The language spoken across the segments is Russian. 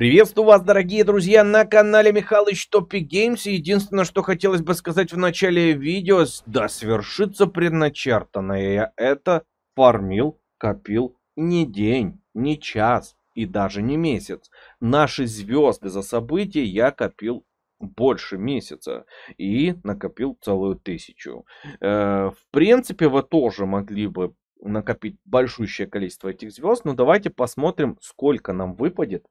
Приветствую вас, дорогие друзья, на канале Михалыч Топи Геймс. единственное, что хотелось бы сказать в начале видео, да, свершится предначертанное. Я это фармил, копил не день, не час и даже не месяц. Наши звезды за события я копил больше месяца и накопил целую тысячу. Э, в принципе, вы тоже могли бы накопить большущее количество этих звезд, но давайте посмотрим, сколько нам выпадет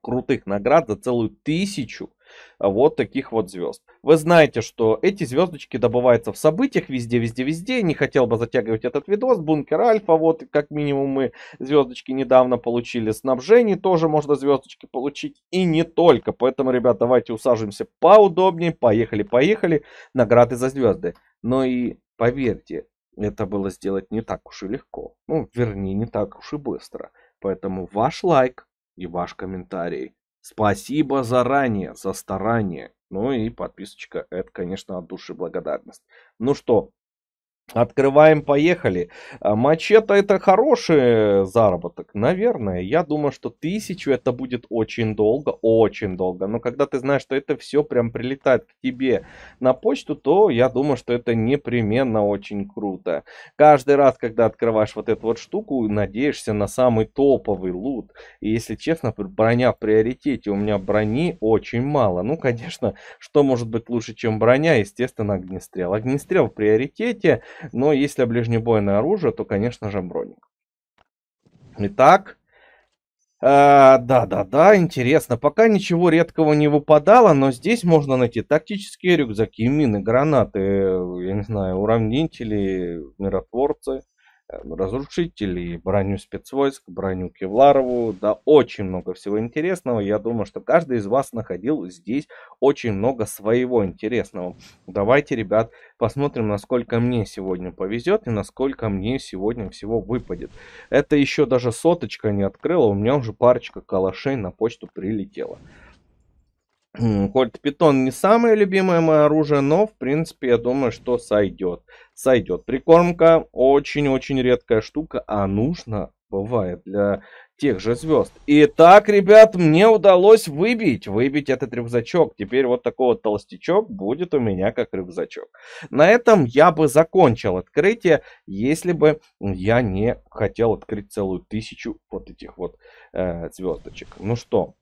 крутых наград за целую тысячу а, вот таких вот звезд. Вы знаете, что эти звездочки добываются в событиях везде, везде, везде. Не хотел бы затягивать этот видос. Бункер Альфа, вот как минимум мы звездочки недавно получили. Снабжение тоже можно звездочки получить и не только. Поэтому, ребят, давайте усаживаемся поудобнее. Поехали, поехали. Награды за звезды. Но и поверьте, это было сделать не так уж и легко. Ну, вернее, не так уж и быстро. Поэтому ваш лайк, и ваш комментарий. Спасибо заранее за старание. Ну и подписочка, это, конечно, от души благодарность. Ну что, Открываем, поехали. А, мачете это хороший э, заработок, наверное. Я думаю, что тысячу это будет очень долго, очень долго. Но когда ты знаешь, что это все прям прилетает к тебе на почту, то я думаю, что это непременно очень круто. Каждый раз, когда открываешь вот эту вот штуку, надеешься на самый топовый лут. И если честно, броня в приоритете. У меня брони очень мало. Ну, конечно, что может быть лучше, чем броня? Естественно, огнестрел. Огнестрел в приоритете. Но если ближнебойное оружие, то, конечно же, броник. Итак, э, да-да-да, интересно. Пока ничего редкого не выпадало, но здесь можно найти тактические рюкзаки, мины, гранаты, э, я не знаю, уравнители, миротворцы. Эм, разрушителей, броню спецвойск, броню Кевларову, да очень много всего интересного. Я думаю, что каждый из вас находил здесь очень много своего интересного. Давайте, ребят, посмотрим, насколько мне сегодня повезет и насколько мне сегодня всего выпадет. Это еще даже соточка не открыла, у меня уже парочка калашей на почту прилетела. Кольт Питон не самое любимое мое оружие, но, в принципе, я думаю, что сойдет. Сойдет. Прикормка очень-очень редкая штука, а нужно бывает для тех же звезд. Итак, ребят, мне удалось выбить, выбить этот рюкзачок. Теперь вот такой вот толстячок будет у меня как рюкзачок. На этом я бы закончил открытие, если бы я не хотел открыть целую тысячу вот этих вот э, звездочек. Ну что,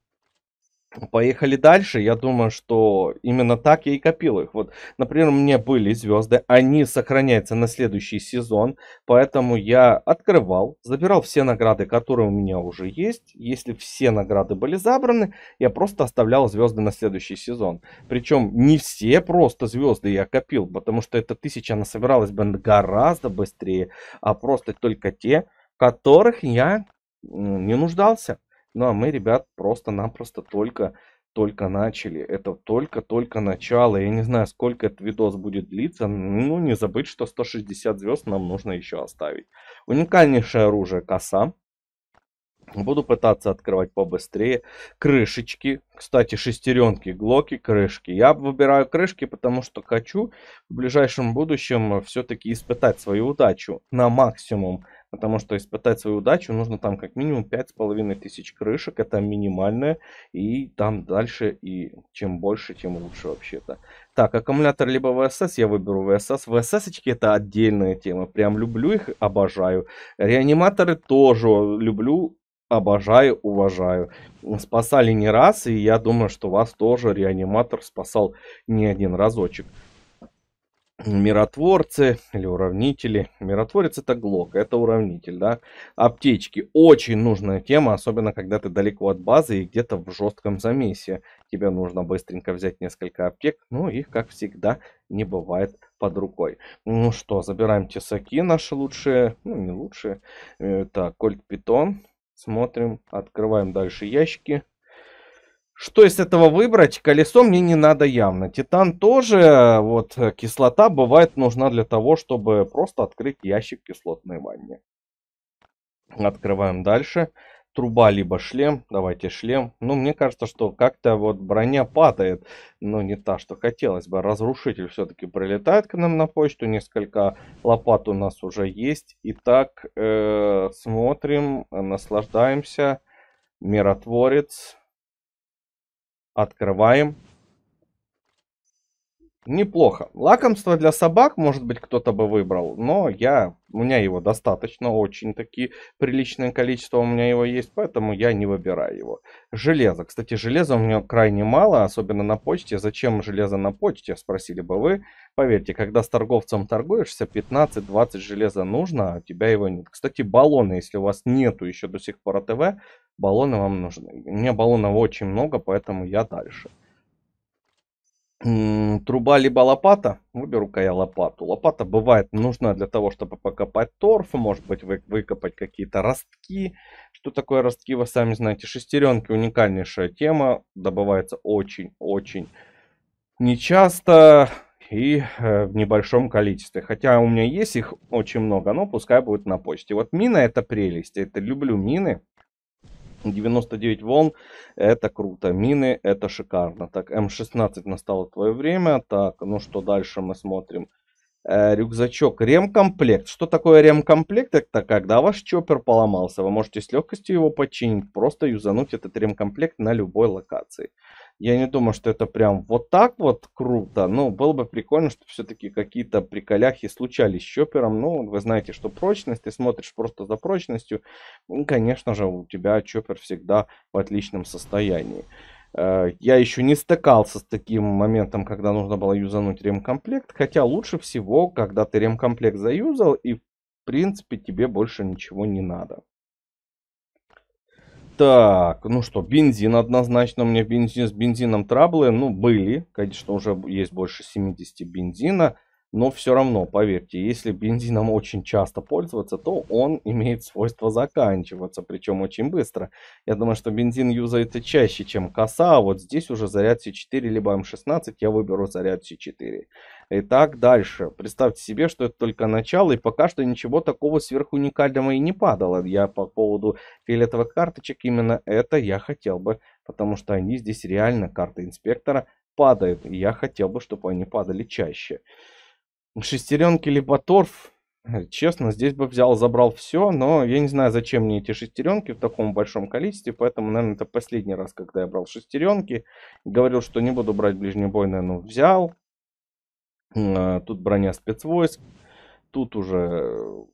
Поехали дальше. Я думаю, что именно так я и копил их. Вот, например, у меня были звезды, они сохраняются на следующий сезон, поэтому я открывал, забирал все награды, которые у меня уже есть. Если все награды были забраны, я просто оставлял звезды на следующий сезон. Причем не все просто звезды я копил, потому что эта тысяча она собиралась бы гораздо быстрее, а просто только те, которых я не нуждался. Ну а мы, ребят, просто-напросто только только начали. Это только-только начало. Я не знаю, сколько этот видос будет длиться. Ну, не забыть, что 160 звезд нам нужно еще оставить. Уникальнейшее оружие коса. Буду пытаться открывать побыстрее. Крышечки. Кстати, шестеренки, глоки, крышки. Я выбираю крышки, потому что хочу в ближайшем будущем все-таки испытать свою удачу на максимум. Потому что испытать свою удачу нужно там как минимум 5500 крышек, это минимальное. И там дальше, и чем больше, тем лучше вообще-то. Так, аккумулятор либо ВСС, я выберу ВСС. ВСС это отдельная тема, прям люблю их, обожаю. Реаниматоры тоже люблю, обожаю, уважаю. Спасали не раз, и я думаю, что вас тоже реаниматор спасал не один разочек миротворцы или уравнители. Миротворец это глок, это уравнитель, да. Аптечки. Очень нужная тема, особенно когда ты далеко от базы и где-то в жестком замесе. Тебе нужно быстренько взять несколько аптек, но ну их, как всегда, не бывает под рукой. Ну что, забираем тесаки наши лучшие, ну не лучшие. Это кольт питон. Смотрим, открываем дальше ящики. Что из этого выбрать? Колесо мне не надо явно. Титан тоже, вот э, кислота бывает нужна для того, чтобы просто открыть ящик кислотной ванны. Открываем дальше. Труба либо шлем. Давайте шлем. Ну, мне кажется, что как-то вот броня падает. Но не та, что хотелось бы. Разрушитель все-таки прилетает к нам на почту. Несколько лопат у нас уже есть. Итак, э -э смотрим, наслаждаемся. Миротворец. Открываем. Неплохо. Лакомство для собак, может быть, кто-то бы выбрал, но я, у меня его достаточно, очень таки приличное количество у меня его есть, поэтому я не выбираю его. Железо. Кстати, железа у меня крайне мало, особенно на почте. Зачем железо на почте, спросили бы вы. Поверьте, когда с торговцем торгуешься, 15-20 железа нужно, а у тебя его нет. Кстати, баллоны, если у вас нету еще до сих пор АТВ, баллоны вам нужны. У меня баллонов очень много, поэтому я дальше. Труба либо лопата. Выберу-ка я лопату. Лопата бывает нужна для того, чтобы покопать торф. Может быть, вы, выкопать какие-то ростки. Что такое ростки, вы сами знаете. Шестеренки уникальнейшая тема. Добывается очень-очень нечасто и э, в небольшом количестве. Хотя у меня есть их очень много, но пускай будет на почте. Вот мина это прелесть. Это люблю мины. 99 волн – это круто, мины – это шикарно. Так, М16 эм настало твое время. Так, ну что дальше мы смотрим? Э, рюкзачок, ремкомплект. Что такое ремкомплект? Это когда ваш чоппер поломался, вы можете с легкостью его починить, просто юзануть этот ремкомплект на любой локации. Я не думаю, что это прям вот так вот круто, но было бы прикольно, что все-таки какие-то приколяхи случались с чопером. Ну, вы знаете, что прочность, ты смотришь просто за прочностью. Ну, и, конечно же, у тебя чоппер всегда в отличном состоянии. Э, я еще не стыкался с таким моментом, когда нужно было юзануть ремкомплект, хотя лучше всего, когда ты ремкомплект заюзал и в принципе тебе больше ничего не надо. Так, ну что, бензин однозначно. У меня бензин с бензином траблы, ну, были. Конечно, уже есть больше 70 бензина. Но все равно, поверьте, если бензином очень часто пользоваться, то он имеет свойство заканчиваться, причем очень быстро. Я думаю, что бензин юзается чаще, чем коса, а вот здесь уже заряд C4, либо m 16 я выберу заряд C4 и так дальше. Представьте себе, что это только начало, и пока что ничего такого сверхуникального и не падало. Я по поводу фиолетовых карточек именно это я хотел бы, потому что они здесь реально, карты инспектора, падают. И я хотел бы, чтобы они падали чаще. Шестеренки либо торф, Честно, здесь бы взял, забрал все, но я не знаю, зачем мне эти шестеренки в таком большом количестве, поэтому, наверное, это последний раз, когда я брал шестеренки. Говорил, что не буду брать ближний бой, наверное, взял. А, тут броня спецвойск. Тут уже э,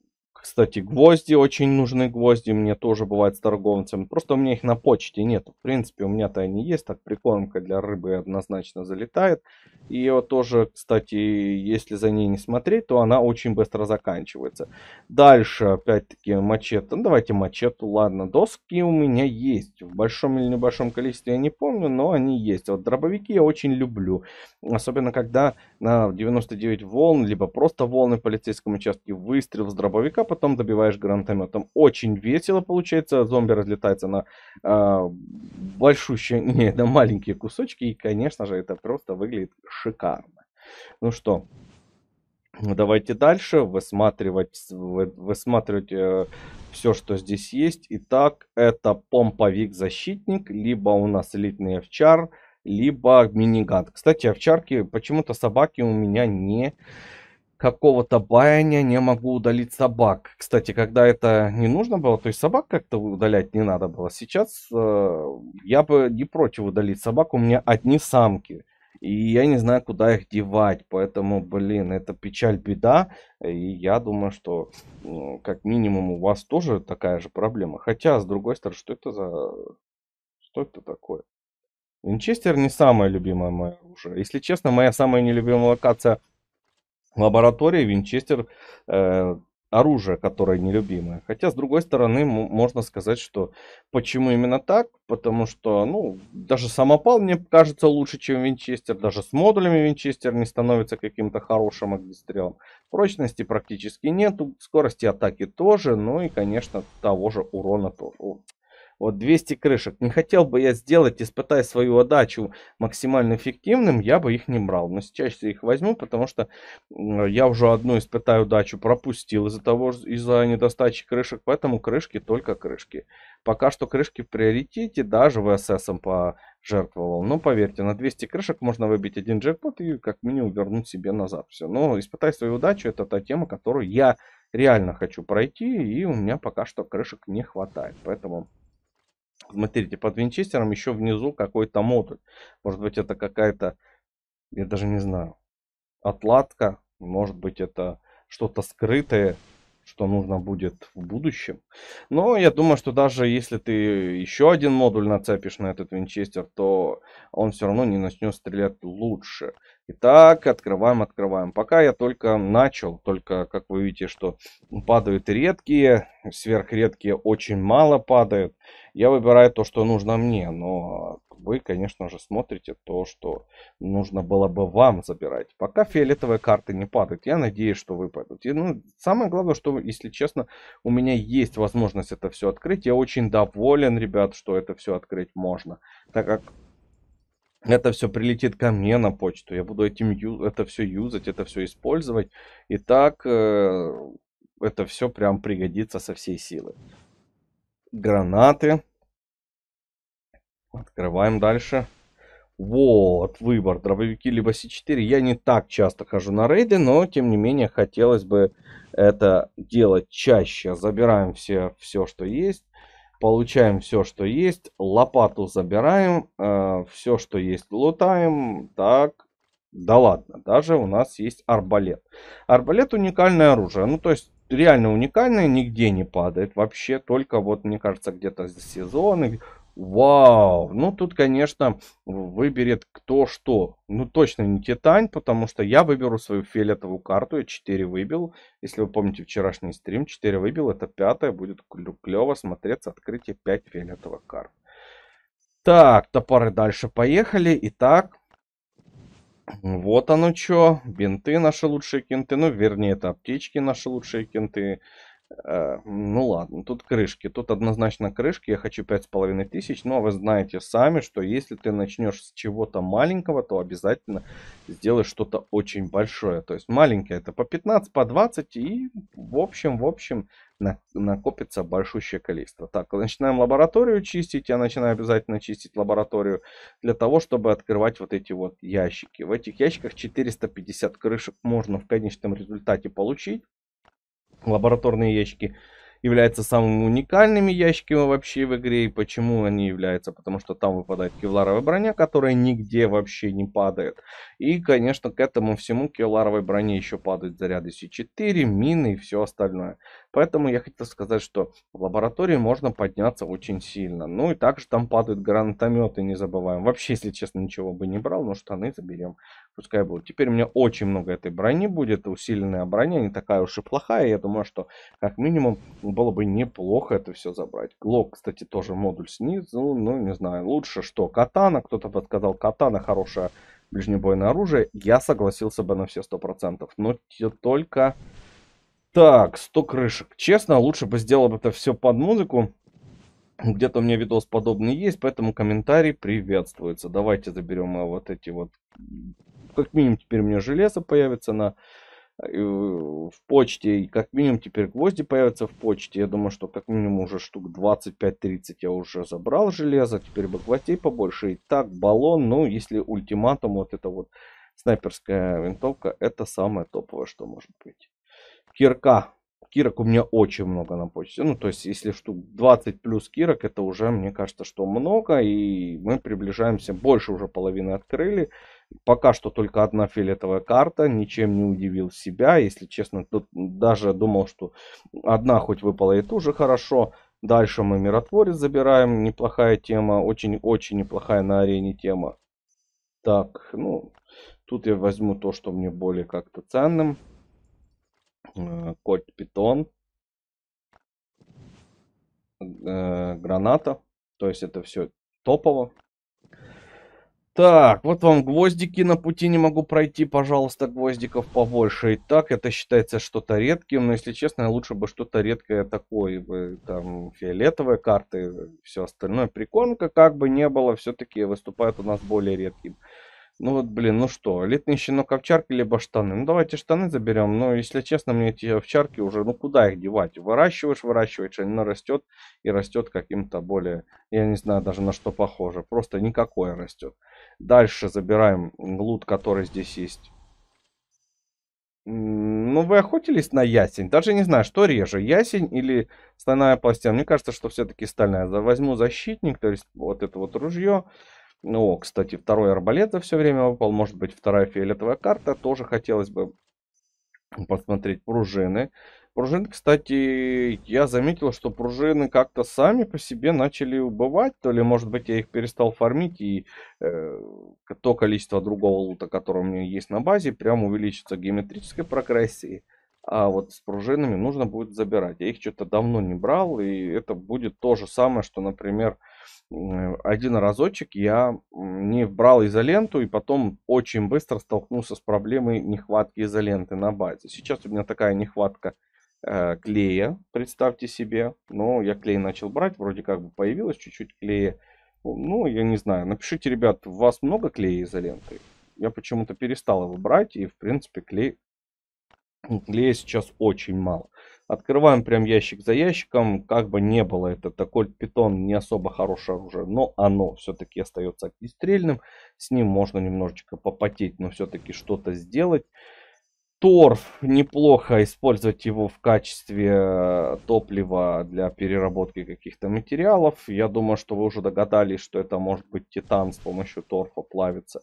кстати, гвозди очень нужны, гвозди мне тоже бывает с торговцем. Просто у меня их на почте нет. В принципе, у меня-то они есть, так прикормка для рыбы однозначно залетает. И вот тоже, кстати, если за ней не смотреть, то она очень быстро заканчивается. Дальше, опять-таки, мачете. Ну, давайте мачету, ладно. Доски у меня есть. В большом или небольшом количестве я не помню, но они есть. Вот дробовики я очень люблю. Особенно, когда на 99 волн, либо просто волны в полицейском участке выстрел с дробовика потом добиваешь гранатометом. Очень весело получается, зомби разлетается на э, большущие, не, на маленькие кусочки, и, конечно же, это просто выглядит шикарно. Ну что, давайте дальше высматривать, высматривать э, все, что здесь есть. Итак, это помповик-защитник, либо у нас элитный овчар, либо миниган. Кстати, овчарки, почему-то собаки у меня не какого-то баня, не могу удалить собак. Кстати, когда это не нужно было, то есть собак как-то удалять не надо было. Сейчас э, я бы не против удалить собак, у меня одни самки. И я не знаю, куда их девать. Поэтому, блин, это печаль, беда. И я думаю, что ну, как минимум у вас тоже такая же проблема. Хотя, с другой стороны, что это за... Что это такое? Винчестер не самое любимое мое оружие. Если честно, моя самая нелюбимая локация лаборатории Винчестер э, оружие, которое нелюбимое. Хотя, с другой стороны, можно сказать, что почему именно так? Потому что, ну, даже самопал мне кажется лучше, чем Винчестер. Даже с модулями Винчестер не становится каким-то хорошим огнестрелом. Прочности практически нету, скорости атаки тоже, ну и, конечно, того же урона тоже вот 200 крышек. Не хотел бы я сделать, испытая свою отдачу максимально эффективным, я бы их не брал. Но сейчас я их возьму, потому что я уже одну испытаю удачу пропустил из-за того, из-за недостачи крышек. Поэтому крышки, только крышки. Пока что крышки в приоритете, даже в ВСС пожертвовал. Но поверьте, на 200 крышек можно выбить один джекпот и как минимум вернуть себе назад все. Но испытай свою удачу, это та тема, которую я реально хочу пройти, и у меня пока что крышек не хватает. Поэтому Смотрите, под винчестером еще внизу какой-то модуль. Может быть это какая-то, я даже не знаю, отладка. Может быть это что-то скрытое, что нужно будет в будущем. Но я думаю, что даже если ты еще один модуль нацепишь на этот винчестер, то он все равно не начнет стрелять лучше. Итак, открываем, открываем. Пока я только начал, только, как вы видите, что падают редкие, сверхредкие очень мало падают. Я выбираю то, что нужно мне, но вы, конечно же, смотрите то, что нужно было бы вам забирать. Пока фиолетовые карты не падают, я надеюсь, что выпадут. И, ну, самое главное, что, если честно, у меня есть возможность это все открыть. Я очень доволен, ребят, что это все открыть можно, так как это все прилетит ко мне на почту, я буду этим это все юзать, это все использовать, и так э, это все прям пригодится со всей силы. Гранаты. Открываем дальше. Вот, выбор, дробовики либо С4. Я не так часто хожу на рейды, но тем не менее хотелось бы это делать чаще. Забираем все, все что есть. Получаем все, что есть. Лопату забираем. Э, все, что есть, лутаем. Так, да ладно. Даже у нас есть арбалет. Арбалет уникальное оружие. Ну, то есть, реально уникальное. Нигде не падает. Вообще, только вот, мне кажется, где-то сезоны Вау! Ну, тут, конечно, выберет кто что. Ну, точно не Титань, потому что я выберу свою фиолетовую карту. Я 4 выбил. Если вы помните вчерашний стрим, 4 выбил. Это пятое Будет клево смотреться открытие 5 фиолетовых карт. Так, топоры дальше поехали. Итак, вот оно что. Бинты наши лучшие кенты. Ну, вернее, это аптечки наши лучшие кенты. Э, ну ладно, тут крышки. Тут однозначно крышки. Я хочу 5500, но ну, а вы знаете сами, что если ты начнешь с чего-то маленького, то обязательно сделаешь что-то очень большое. То есть маленькое это по 15, по 20 и в общем, в общем накопится большущее количество. Так, начинаем лабораторию чистить. Я начинаю обязательно чистить лабораторию для того, чтобы открывать вот эти вот ящики. В этих ящиках 450 крышек можно в конечном результате получить лабораторные ящики являются самыми уникальными ящиками вообще в игре. И почему они являются? Потому что там выпадает кевларовая броня, которая нигде вообще не падает. И, конечно, к этому всему кевларовой броне еще падают заряды С4, мины и все остальное. Поэтому я хотел сказать, что в лаборатории можно подняться очень сильно. Ну и также там падают гранатометы, не забываем. Вообще, если честно, ничего бы не брал, но штаны заберем. Пускай будут. Теперь у меня очень много этой брони будет. Усиленная броня не такая уж и плохая. Я думаю, что как минимум было бы неплохо это все забрать. Глок, кстати, тоже модуль снизу. Ну, не знаю, лучше что. Катана, кто-то подсказал, катана хорошая ближнебойное оружие. Я согласился бы на все 100%. Но только так, 100 крышек. Честно, лучше бы сделал это все под музыку. Где-то у меня видос подобный есть, поэтому комментарий приветствуется. Давайте заберем э, вот эти вот... Как минимум теперь у меня железо появится на э, в почте, и как минимум теперь гвозди появятся в почте. Я думаю, что как минимум уже штук 25-30 я уже забрал железо, теперь бы гвоздей побольше. И так, баллон, ну, если ультиматум, вот это вот снайперская винтовка, это самое топовое, что может быть кирка. Кирок у меня очень много на почте. Ну, то есть, если что 20 плюс кирок, это уже, мне кажется, что много. И мы приближаемся, больше уже половины открыли. Пока что только одна фиолетовая карта, ничем не удивил себя, если честно, тут даже думал, что одна хоть выпала и тоже хорошо. Дальше мы миротворец забираем, неплохая тема, очень-очень неплохая на арене тема. Так, ну, тут я возьму то, что мне более как-то ценным. Э, Код питон, э, граната. То есть это все топово. Так, вот вам гвоздики на пути не могу пройти, пожалуйста, гвоздиков побольше. И так, это считается что-то редким, но если честно, лучше бы что-то редкое такое, э, там, фиолетовые карты, все остальное. Прикормка как бы не было, все-таки выступает у нас более редким. Ну вот, блин, ну что, элитный щенок овчарки, либо штаны. Ну давайте штаны заберем. Но, ну, если честно, мне эти овчарки уже, ну куда их девать? Выращиваешь, выращиваешь, она растет и растет каким-то более, я не знаю даже на что похоже. Просто никакое растет. Дальше забираем лут, который здесь есть. Ну, вы охотились на ясень? Даже не знаю, что реже, ясень или стальная пластина. Мне кажется, что все-таки стальная. Возьму защитник, то есть вот это вот ружье. Ну, кстати, второй арбалет за все время выпал. Может быть, вторая фиолетовая карта. Тоже хотелось бы посмотреть пружины. Пружины, кстати, я заметил, что пружины как-то сами по себе начали убывать. То ли, может быть, я их перестал фармить, и э, то количество другого лута, которое у меня есть на базе, прям увеличится геометрической прогрессии а вот с пружинами нужно будет забирать. Я их что-то давно не брал, и это будет то же самое, что, например, один разочек я не брал изоленту, и потом очень быстро столкнулся с проблемой нехватки изоленты на базе. Сейчас у меня такая нехватка э, клея, представьте себе. Но я клей начал брать, вроде как бы появилось чуть-чуть клея. Ну, я не знаю. Напишите, ребят, у вас много клея изоленты? Я почему-то перестал его брать, и, в принципе, клей клея сейчас очень мало. Открываем прям ящик за ящиком, как бы не было это, такой питон не особо хорошее оружие, но оно все-таки остается огнестрельным, с ним можно немножечко попотеть, но все-таки что-то сделать. Торф неплохо использовать его в качестве э, топлива для переработки каких-то материалов. Я думаю, что вы уже догадались, что это может быть титан с помощью торфа плавится.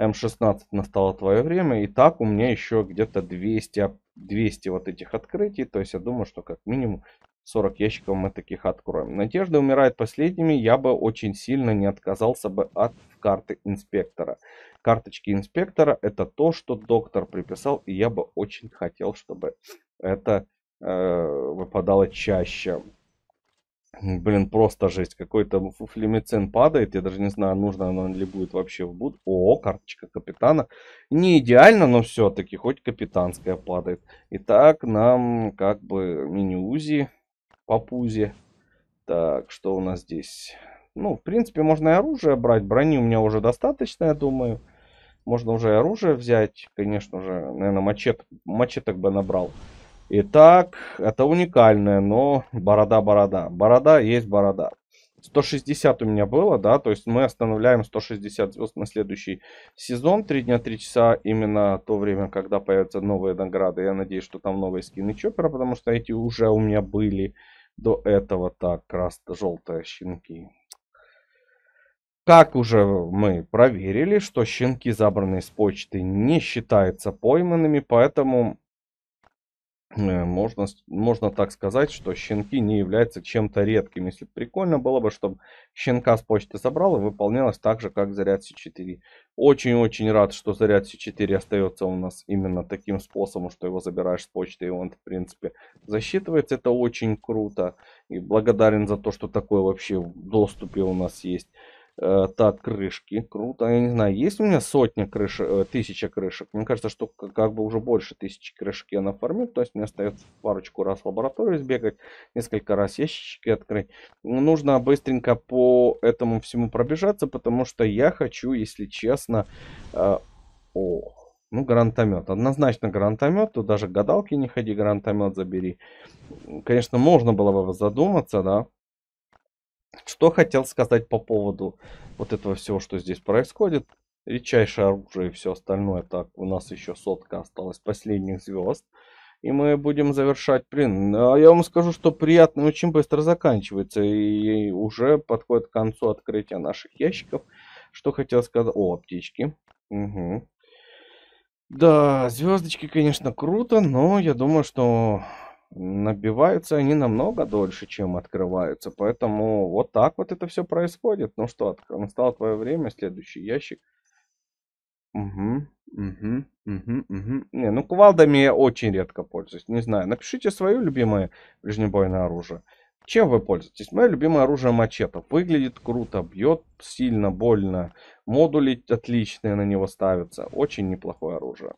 М16 настало твое время. И так у меня еще где-то 200, 200 вот этих открытий. То есть я думаю, что как минимум 40 ящиков мы таких откроем. Надежда умирает последними. Я бы очень сильно не отказался бы от карты инспектора. Карточки инспектора это то, что доктор приписал. И я бы очень хотел, чтобы это э, выпадало чаще. Блин, просто жесть. Какой-то флемицин падает. Я даже не знаю, нужно оно ли будет вообще в буд. О, карточка капитана. Не идеально, но все-таки хоть капитанская падает. Итак, нам как бы мини-узи по пузе. Так, что у нас здесь? Ну, в принципе, можно и оружие брать. Брони у меня уже достаточно, я думаю. Можно уже и оружие взять. Конечно же, наверное, мачет, мачеток бы набрал. Итак, это уникальное, но борода-борода. Борода есть борода. 160 у меня было, да, то есть мы останавливаем 160 звезд на следующий сезон. 3 дня, 3 часа, именно то время, когда появятся новые награды. Я надеюсь, что там новые скины чопера, потому что эти уже у меня были до этого. Так, красно-желтые щенки. Как уже мы проверили, что щенки, забранные с почты, не считаются пойманными, поэтому Э, можно, можно так сказать, что щенки не являются чем-то редким. Если прикольно было бы, чтобы щенка с почты собрал и выполнялось так же, как заряд C4. Очень-очень рад, что заряд C4 остается у нас именно таким способом, что его забираешь с почты, и он, в принципе, засчитывается. Это очень круто. И благодарен за то, что такое вообще в доступе у нас есть. Э, так, крышки. Круто. Я не знаю, есть у меня сотня крыш, э, тысяча крышек. Мне кажется, что как бы уже больше тысячи крышек я нафармил. То есть мне остается парочку раз в лабораторию сбегать, несколько раз ящички открыть. Нужно быстренько по этому всему пробежаться, потому что я хочу, если честно... Э, о, ну, гранатомет. Однозначно гранатомет. Тут даже гадалки не ходи, гранатомет забери. Конечно, можно было бы задуматься, да что хотел сказать по поводу вот этого всего, что здесь происходит. Редчайшее оружие и все остальное. Так, у нас еще сотка осталась последних звезд. И мы будем завершать. Блин, ну, а я вам скажу, что приятно очень быстро заканчивается. И уже подходит к концу открытия наших ящиков. Что хотел сказать? О, птички. Угу. Да, звездочки, конечно, круто, но я думаю, что набиваются они намного дольше, чем открываются. Поэтому вот так вот это все происходит. Ну что, настало твое время, следующий ящик. Угу, угу, угу, угу. Не, ну кувалдами я очень редко пользуюсь, не знаю. Напишите свое любимое ближнебойное оружие. Чем вы пользуетесь? Мое любимое оружие мачете. Выглядит круто, бьет сильно, больно. Модули отличные на него ставятся. Очень неплохое оружие.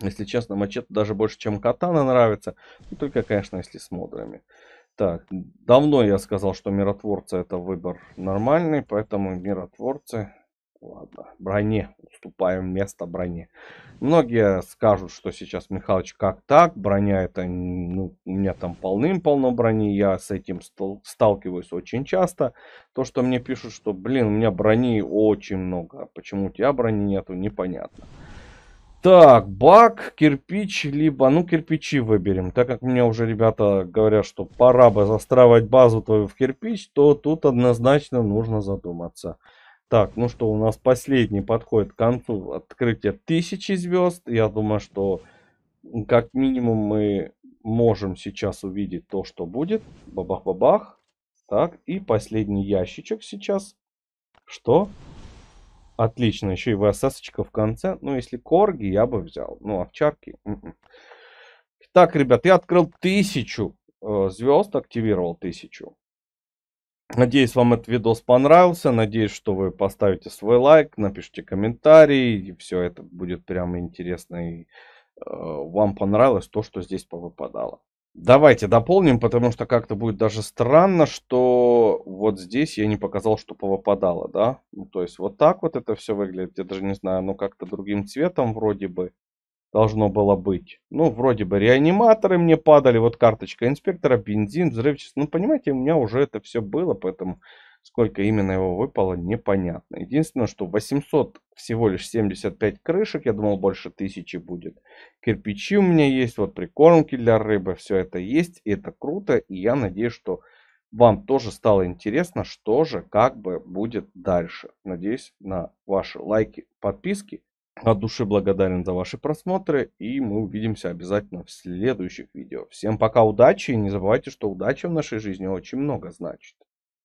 Если честно, мачете даже больше, чем катана нравится. Ну, только, конечно, если с модулами. Так, давно я сказал, что миротворцы это выбор нормальный, поэтому миротворцы... Ладно, броне. Уступаем место броне. Многие скажут, что сейчас, Михалыч, как так? Броня это... Ну, у меня там полным-полно брони. Я с этим сталкиваюсь очень часто. То, что мне пишут, что, блин, у меня брони очень много. А почему у тебя брони нету, Непонятно. Так, бак, кирпич, либо... Ну, кирпичи выберем. Так как мне уже ребята говорят, что пора бы застраивать базу твою в кирпич, то тут однозначно нужно задуматься. Так, ну что, у нас последний подходит к концу открытия тысячи звезд. Я думаю, что как минимум мы можем сейчас увидеть то, что будет. Бабах-бабах. Так, и последний ящичек сейчас. Что? Отлично, еще и ВССочка в конце. Ну, если корги, я бы взял. Ну, овчарки. М-м. Так, ребят, я открыл тысячу э, звезд, активировал тысячу. Надеюсь, вам этот видос понравился. Надеюсь, что вы поставите свой лайк, напишите комментарий. И все это будет прямо интересно. И э, вам понравилось то, что здесь повыпадало. Давайте дополним, потому что как-то будет даже странно, что вот здесь я не показал, что повыпадало, да? Ну, то есть вот так вот это все выглядит, я даже не знаю, ну как-то другим цветом вроде бы должно было быть. Ну, вроде бы реаниматоры мне падали, вот карточка инспектора, бензин, взрывчатый. Ну, понимаете, у меня уже это все было, поэтому Сколько именно его выпало, непонятно. Единственное, что 800 всего лишь 75 крышек. Я думал, больше тысячи будет. Кирпичи у меня есть, вот прикормки для рыбы. Все это есть, и это круто. И я надеюсь, что вам тоже стало интересно, что же, как бы будет дальше. Надеюсь на ваши лайки, подписки. От души благодарен за ваши просмотры и мы увидимся обязательно в следующих видео. Всем пока, удачи и не забывайте, что удача в нашей жизни очень много значит.